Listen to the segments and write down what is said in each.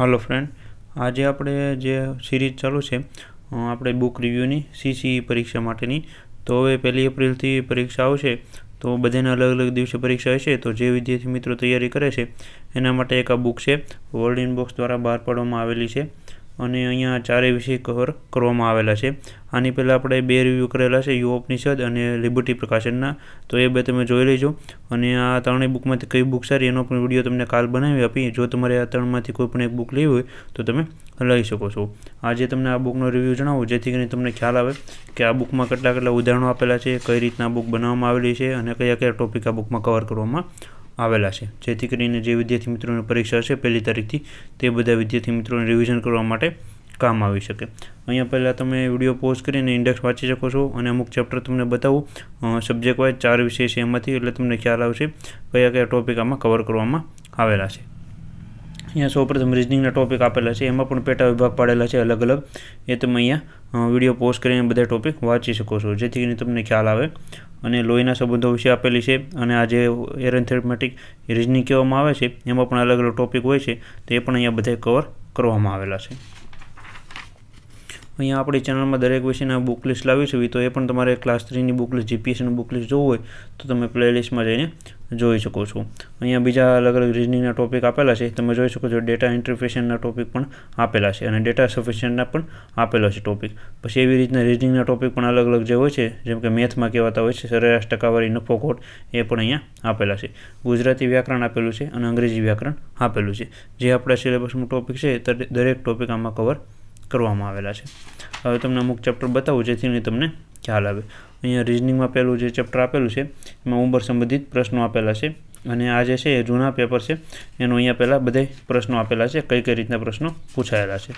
હાલો friend આજે આપણે જે સિરીઝ ચાલુ છે આપણે બુક રિવ્યૂની સીસીઈ પરીક્ષા માટેની તો હવે પહેલી એપ્રિલથી પરીક્ષા આવશે તો બધાના અલગ અલગ દિવસે પરીક્ષા હશે તો જે વિદ્યાર્થી મિત્રો તૈયારી કરે છે એના માટે એક આ બુક છે વર્લ્ડ ઇન બોક્સ દ્વારા બહાર પાડવામાં આવેલી છે અને અહીંયા ચારેય વિષય કવર કરવામાં આવેલા છે આની પહેલાં આપણે બે રિવ્યૂ કરેલા છે યુઓપનિષદ અને લિબર્ટી પ્રકાશનના તો એ બે તમે જોઈ લેજો અને આ ત્રણેય બુકમાંથી કઈ બુક સારી એનો પણ વિડીયો તમને કાલ બનાવી આપી જો તમારે આ ત્રણમાંથી કોઈ પણ એક બુક લેવી હોય તો તમે લઈ શકો છો આજે તમને આ બુકનો રિવ્યૂ જણાવો જેથી કરીને તમને ખ્યાલ આવે કે આ બુકમાં કેટલા કેટલા ઉદાહરણો આપેલા છે કઈ રીતના બુક બનાવવામાં આવેલી છે અને કયા કયા ટોપિક આ બુકમાં કવર કરવામાં આવેલા છે જેથી કરીને જે વિદ્યાર્થી મિત્રોની પરીક્ષા છે પહેલી તારીખથી તે બધા વિદ્યાર્થી મિત્રોને રિવિઝન કરવા માટે કામ આવી શકે અહીંયા પહેલાં તમે વિડીયો પોઝ કરીને ઇન્ડેક્સ વાંચી શકો છો અને અમુક ચેપ્ટર તમને બતાવું સબ્જેક્ટ વાઇઝ ચાર વિષય છે એમાંથી એટલે તમને ખ્યાલ આવશે કયા કયા ટોપિક આમાં કવર કરવામાં આવેલા છે અહીંયા સૌપ્રથમ રિઝનિંગના ટોપિક આપેલા છે એમાં પણ પેટા વિભાગ પાડેલા છે અલગ અલગ એ તમે અહીંયા વિડીયો પોસ્ટ કરીને બધા ટોપિક વાંચી શકો છો જેથી કરીને તમને ખ્યાલ આવે અને લોહીના સંબંધો વિશે આપેલી છે અને આ જે એરેન્થેમેટિક રિઝનિંગ કહેવામાં આવે છે એમાં પણ અલગ અલગ ટોપિક હોય છે તે પણ અહીંયા બધા કવર કરવામાં આવેલા છે અહીંયા આપણી ચેનલમાં દરેક વિષયના બુક લિસ્ટ લાવીશું છે તો એ પણ તમારે ક્લાસ થ્રીની બુક લિસ્ટ જીપીએસસીની બુક લિસ્ટ જોવું હોય તો તમે પ્લેલિસ્ટમાં જઈને જોઈ શકો છો અહીંયા બીજા અલગ અલગ રિઝનિંગના ટોપિક આપેલા છે તમે જોઈ શકો છો ડેટા ઇન્ટરફેશનના ટોપિક પણ આપેલા છે અને ડેટા સફિશિયન્ટના પણ આપેલા છે ટોપિક પછી એવી રીતના રિઝનિંગના ટોપિક પણ અલગ અલગ જે હોય છે જેમ કે મેથમાં કહેવાતા હોય છે સરેરાશ ટકાવારી નફો ખોટ એ પણ અહીંયા આપેલા છે ગુજરાતી વ્યાકરણ આપેલું છે અને અંગ્રેજી વ્યાકરણ આપેલું છે જે આપણા સિલેબસનું ટોપિક છે દરેક ટોપિક આમાં કવર કરવામાં આવેલા છે હવે તમને અમુક ચેપ્ટર બતાવું જેથી તમને ખ્યાલ આવે અહીંયા રિઝનિંગમાં પહેલું જે ચેપ્ટર આપેલું છે એમાં ઉંબર સંબંધિત પ્રશ્નો આપેલા છે અને આ જે છે એ જૂના પેપર છે એનો અહીંયા પહેલાં બધે પ્રશ્નો આપેલા છે કઈ કઈ રીતના પ્રશ્નો પૂછાયેલા છે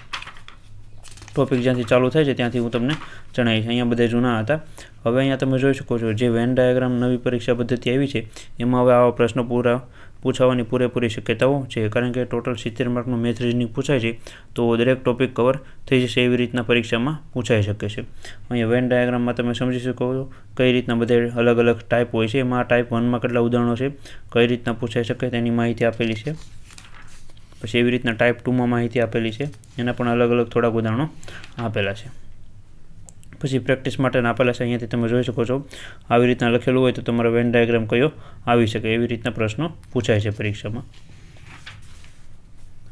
ટોપિક જ્યાંથી ચાલુ થાય છે ત્યાંથી હું તમને જણાવીશ અહીંયા બધા જૂના હતા હવે અહીંયા તમે જોઈ શકો છો જે વેન ડાયાગ્રામ નવી પરીક્ષા પદ્ધતિ આવી છે એમાં હવે આવા પ્રશ્નો પૂરા પૂછાવાની પૂરેપૂરી શક્યતાઓ છે કારણ કે ટોટલ સિત્તેર માર્કનું મેથ રીઝનિંગ પૂછાય છે તો દરેક ટોપિક કવર થઈ જશે એવી રીતના પરીક્ષામાં પૂછાઈ શકે છે અહીંયા વેન ડાયાગ્રામમાં તમે સમજી શકો છો કઈ રીતના બધે અલગ અલગ ટાઈપ હોય છે એમાં ટાઈપ વનમાં કેટલા ઉદાહરણો છે કઈ રીતના પૂછાઈ શકે તેની માહિતી આપેલી છે પછી એવી રીતના ટાઈપ ટુમાં માહિતી આપેલી છે એના પણ અલગ અલગ થોડાક ઉદાહરણો આપેલા છે પછી પ્રેક્ટિસ માટેના આપેલા છે અહીંયાથી તમે જોઈ શકો છો આવી રીતના લખેલું હોય તો તમારો વેન ડાયાગ્રામ કયો આવી શકે એવી રીતના પ્રશ્નો પૂછાય છે પરીક્ષામાં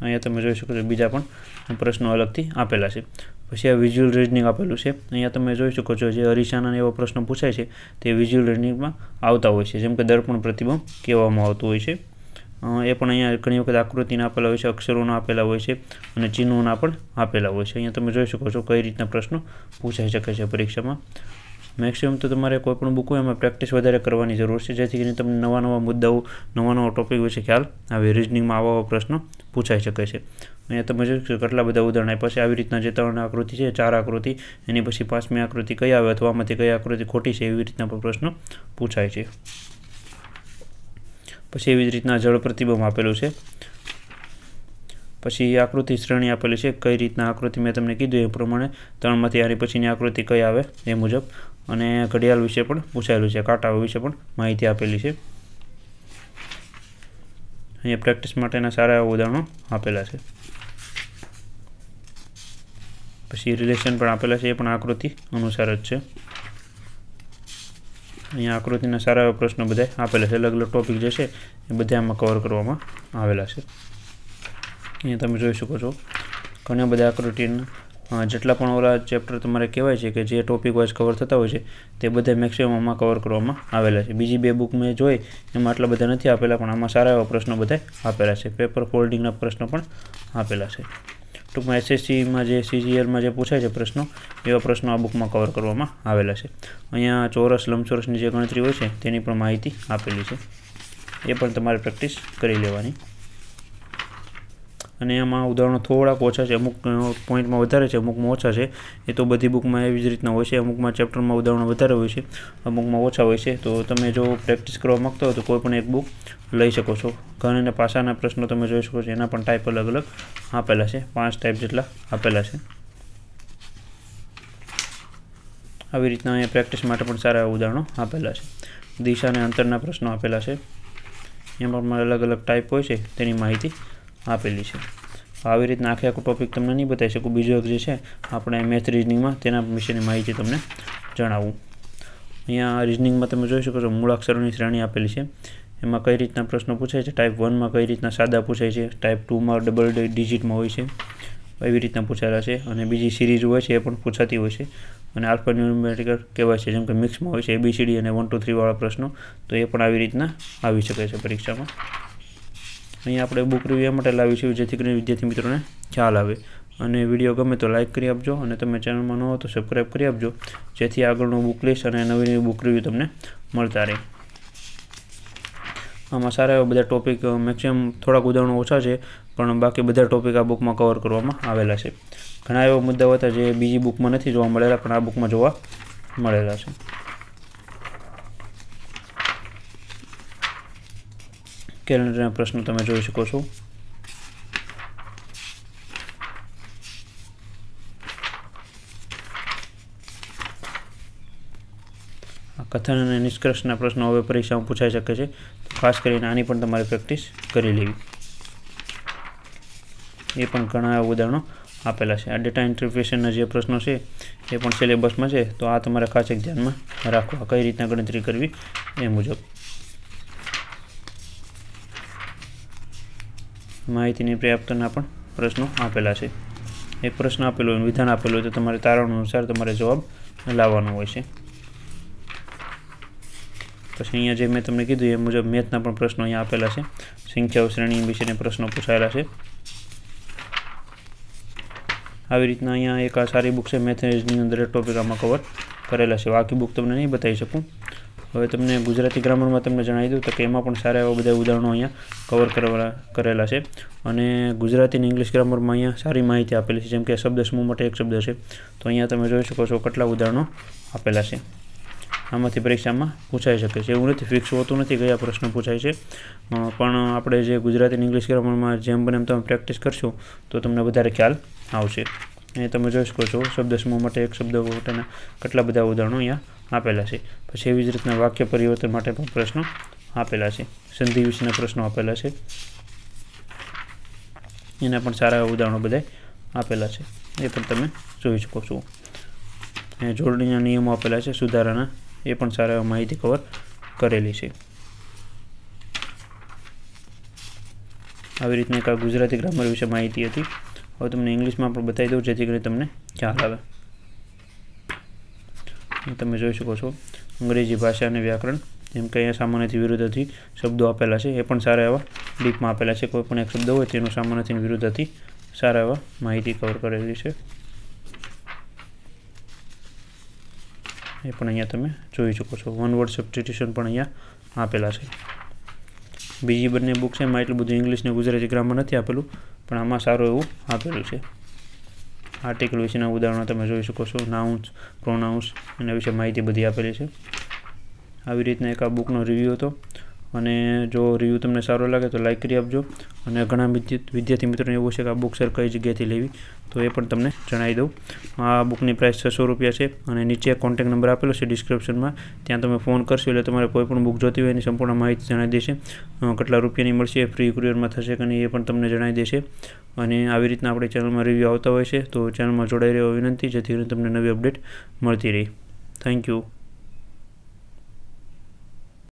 અહીંયા તમે જોઈ શકો છો બીજા પણ પ્રશ્નો અલગથી આપેલા છે પછી આ વિઝ્યુઅલ રીઝનિંગ આપેલું છે અહીંયા તમે જોઈ શકો છો જે અરીસાના એવો પ્રશ્ન પૂછાય છે તે વિઝ્યુઅલ રીઝનિંગમાં આવતા હોય છે જેમ કે દર્પણ પ્રતિબંધ કહેવામાં આવતું હોય છે એ પણ અહીંયા ઘણી વખત આકૃતિના આપેલા હોય છે અક્ષરોના આપેલા હોય છે અને ચિહ્નોના પણ આપેલા હોય છે અહીંયા તમે જોઈ શકો છો કઈ રીતના પ્રશ્નો પૂછાઈ શકે છે પરીક્ષામાં મેક્સિમમ તો તમારે કોઈપણ બુક હોય એમાં પ્રેક્ટિસ વધારે કરવાની જરૂર છે જેથી કરીને તમને નવા નવા મુદ્દાઓ નવા નવા ટોપિક વિશે ખ્યાલ આવે રિઝનિંગમાં આવા પ્રશ્નો પૂછાઈ શકે છે અહીંયા તમે જોઈ શકો કેટલા બધા ઉદાહરણ આપ્યા છે આવી રીતના જે ત્રણ આકૃતિ છે ચાર આકૃતિ એની પછી પાંચમી આકૃતિ કઈ આવે અથવા આમાંથી કઈ આકૃતિ ખોટી છે એવી રીતના પણ પ્રશ્નો પૂછાય છે પછી એવી જ રીતના જળ પ્રતિબંધ આપેલું છે પછી આકૃતિ શ્રેણી આપેલી છે કઈ રીતના આકૃતિ મેં તમને કીધું એ પ્રમાણે ત્રણમાંથી આની પછીની આકૃતિ કઈ આવે એ મુજબ અને ઘડિયાળ વિશે પણ પૂછાયેલું છે કાંટાઓ વિશે પણ માહિતી આપેલી છે અહીંયા પ્રેક્ટિસ માટેના સારા ઉદાહરણો આપેલા છે પછી રિલેશન પણ આપેલા છે એ પણ આકૃતિ અનુસાર જ છે અહીંયા આકૃતિના સારા એવા પ્રશ્નો બધા આપેલા છે અલગ અલગ ટોપિક જે છે એ બધા આમાં કવર કરવામાં આવેલા છે અહીંયા તમે જોઈ શકો છો ઘણા બધા આકૃતિના જેટલા પણ ઓલા ચેપ્ટર તમારે કહેવાય છે કે જે ટોપિક વાઇઝ કવર થતા હોય છે તે બધા મેક્સિમમ આમાં કવર કરવામાં આવેલા છે બીજી બે બુક મેં જોઈ એમાં આટલા બધા નથી આપેલા પણ આમાં સારા એવા પ્રશ્નો બધા આપેલા છે પેપર ફોલ્ડિંગના પ્રશ્નો પણ આપેલા છે ટૂંકમાં એસએસસીમાં જે સીજીએલમાં જે પૂછાય છે પ્રશ્નો એવા પ્રશ્નો આ બુકમાં કવર કરવામાં આવેલા છે અહીંયા ચોરસ લંબચોરસની જે ગણતરી હોય છે તેની પણ માહિતી આપેલી છે એ પણ તમારે પ્રેક્ટિસ કરી લેવાની અને એમાં ઉદાહરણો થોડાક ઓછા છે અમુક પોઈન્ટમાં વધારે છે અમુકમાં ઓછા છે એ તો બધી બુકમાં એવી જ રીતના હોય છે અમુકમાં ચેપ્ટરમાં ઉદાહરણો વધારે હોય છે અમુકમાં ઓછા હોય છે તો તમે જો પ્રેક્ટિસ કરવા માગતા હો તો કોઈ પણ એક બુક લઈ શકો છો ઘણ અને પાસાના પ્રશ્નો તમે જોઈ શકો છો એના પણ ટાઈપ અલગ અલગ આપેલા છે પાંચ ટાઈપ જેટલા આપેલા છે આવી રીતના અહીંયા પ્રેક્ટિસ માટે પણ સારા ઉદાહરણો આપેલા છે દિશા અને અંતરના પ્રશ્નો આપેલા છે એમાં પણ અલગ અલગ ટાઈપ હોય છે તેની માહિતી આપેલી છે આવી રીતના આખે આખો ટોપિક તમને નહીં બતાવી શકું બીજો એક જે છે આપણે મેથ રિઝનિંગમાં તેના વિશેની માહિતી તમને જણાવું અહીંયા રિઝનિંગમાં તમે જોઈ શકો છો મૂળાક્ષરોની શ્રેણી આપેલી છે એમાં કઈ રીતના પ્રશ્નો પૂછાય છે ટાઈપ વનમાં કઈ રીતના સાદા પૂછાય છે ટાઈપ ટુમાં ડબલ ડિજિટમાં હોય છે એવી રીતના પૂછાયેલા છે અને બીજી સિરીઝ હોય છે એ પણ પૂછાતી હોય છે અને આલ્ફાન્યુમેરિકલ કહેવાય છે જેમ કે મિક્સમાં હોય છે એબીસીડી અને વન ટુ થ્રીવાળા પ્રશ્નો તો એ પણ આવી રીતના આવી શકે છે પરીક્ષામાં અહીંયા આપણે બુક રિવ્યુ માટે લાવીશું જેથી કરીને વિદ્યાર્થી મિત્રોને ચાલ આવે અને વિડીયો ગમે તો લાઇક કરી આપજો અને તમે ચેનલમાં ન હો તો સબસ્ક્રાઈબ કરી આપજો જેથી આગળનું બુક લિસ્ટ અને નવી નવી બુક રિવ્યુ તમને મળતા રહે આમાં સારા એવા બધા ટોપિક મેક્સિમમ થોડાક ઉદાહરણો ઓછા છે પણ બાકી બધા ટોપિક આ બુકમાં કવર કરવામાં આવેલા છે ઘણા એવા મુદ્દાઓ હતા જે બીજી બુકમાં નથી જોવા મળેલા પણ આ બુકમાં જોવા મળેલા છે કેલેન્ડરના પ્રશ્નો તમે જોઈ શકો છો કથન અને નિષ્કર્ષના પ્રશ્નો હવે પરીક્ષામાં પૂછાઈ શકે છે ખાસ કરીને આની પણ તમારે પ્રેક્ટિસ કરી લેવી એ પણ ઘણા ઉદાહરણો આપેલા છે આ ડેટા ઇન્ટરફેશનના જે પ્રશ્નો છે એ પણ સિલેબસમાં છે તો આ તમારે ખાસ એક ધ્યાનમાં રાખવા કઈ રીતના ગણતરી કરવી એ મુજબ માહિતીની પર્યાપ્તના પણ પ્રશ્નો આપેલા છે એક પ્રશ્ન આપેલો હોય વિધાન આપેલું હોય તો તમારે તારણ અનુસાર તમારે જવાબ લાવવાનો હોય છે પછી અહીંયા જે મેં તમને કીધું એ મુજબ મેથના પણ પ્રશ્નો અહીંયા આપેલા છે સંખ્યાઓ શ્રેણી વિશેના પ્રશ્નો પૂછાયેલા છે આવી રીતના અહીંયા એક આ સારી બુક છે મેથેજની અંદર ટોપિક આમાં કવર કરેલા છે બાકી બુક તમને નહીં બતાવી શકું હવે તમને ગુજરાતી ગ્રામરમાં તમને જણાવી દઉં તો કે એમાં પણ સારા એવા બધા ઉદાહરણો અહીંયા કવર કરવા કરેલા છે અને ગુજરાતી ઇંગ્લિશ ગ્રામરમાં અહીંયા સારી માહિતી આપેલી છે જેમ કે શબ્દ સમૂહ માટે એક શબ્દ છે તો અહીંયા તમે જોઈ શકો છો કેટલા ઉદાહરણો આપેલા છે આમાંથી પરીક્ષામાં પૂછાઈ શકે છે એવું નથી ફિક્સ હોતું નથી કયા પ્રશ્ન પૂછાય છે પણ આપણે જે ગુજરાતી ઇંગ્લિશ ગ્રામરમાં જેમ બને એમ તમે પ્રેક્ટિસ કરશો તો તમને વધારે ખ્યાલ આવશે અહીંયા તમે જોઈ શકો છો શબ્દ સમૂહ માટે એક શબ્દ માટેના કેટલા બધા ઉદાહરણો અહીંયા આપેલા છે પછી એવી જ રીતના વાક્ય પરિવર્તન માટે પણ પ્રશ્નો આપેલા છે સંધિ વિશેના પ્રશ્નો આપેલા છે એના પણ સારા ઉદાહરણો બધા આપેલા છે એ પણ તમે જોઈ શકો છો જોડણીના નિયમો આપેલા છે સુધારાના એ પણ સારા એવા માહિતી કવર કરેલી છે આવી રીતના એક ગુજરાતી ગ્રામર વિશે માહિતી હતી હવે તમને ઇંગ્લિશમાં પણ બતાવી દઉં જેથી કરીને તમને ખ્યાલ આવે તમે જોઈ શકો છો અંગ્રેજી ભાષા અને વ્યાકરણ જેમ કે અહીંયા સામાન્યથી વિરુદ્ધથી શબ્દો આપેલા છે એ પણ સારા એવા ડીપમાં આપેલા છે કોઈ પણ એક શબ્દ હોય તેનું સામાન્યથી વિરુદ્ધથી સારા એવા માહિતી કવર કરેલી છે એ પણ અહીંયા તમે જોઈ શકો છો વન વર્ડ સબસ્ટિટ્યુશન પણ અહીંયા આપેલા છે બીજી બંને બુક્સ એમાં એટલું બધું ઇંગ્લિશને ગુજરાતી ગ્રામર નથી આપેલું પણ આમાં સારું એવું આપેલું છે આર્ટિકલ વિશેના ઉદાહરણો તમે જોઈ શકો છો નાઉન્સ પ્રોનાઉન્સ એના વિશે માહિતી બધી આપેલી છે આવી રીતના એક આ બુકનો રિવ્યૂ હતો અને જો રિવ્યૂ તમને સારો લાગે તો લાઇક કરી આપજો અને ઘણા વિદ્યાર્થી મિત્રોને એવું છે કે આ બુક સર કઈ જગ્યાએથી લેવી તો એ પણ તમને જણાવી દઉં આ બુકની પ્રાઇસ છસો રૂપિયા છે અને નીચે કોન્ટેક નંબર આપેલો છે ડિસ્ક્રિપ્શનમાં ત્યાં તમે ફોન કરશો એટલે તમારે કોઈ પણ બુક જોતી હોય એની સંપૂર્ણ માહિતી જણાવી દેશે કેટલા રૂપિયાની મળશે ફ્રી કુરિયરમાં થશે કે નહીં એ પણ તમને જણાવી દેશે અને આવી રીતના આપણે ચેનલમાં રિવ્યૂ આવતા હોય છે તો ચેનલમાં જોડાઈ રહ્યો વિનંતી જેથી તમને નવી અપડેટ મળતી રહી થેન્ક યુ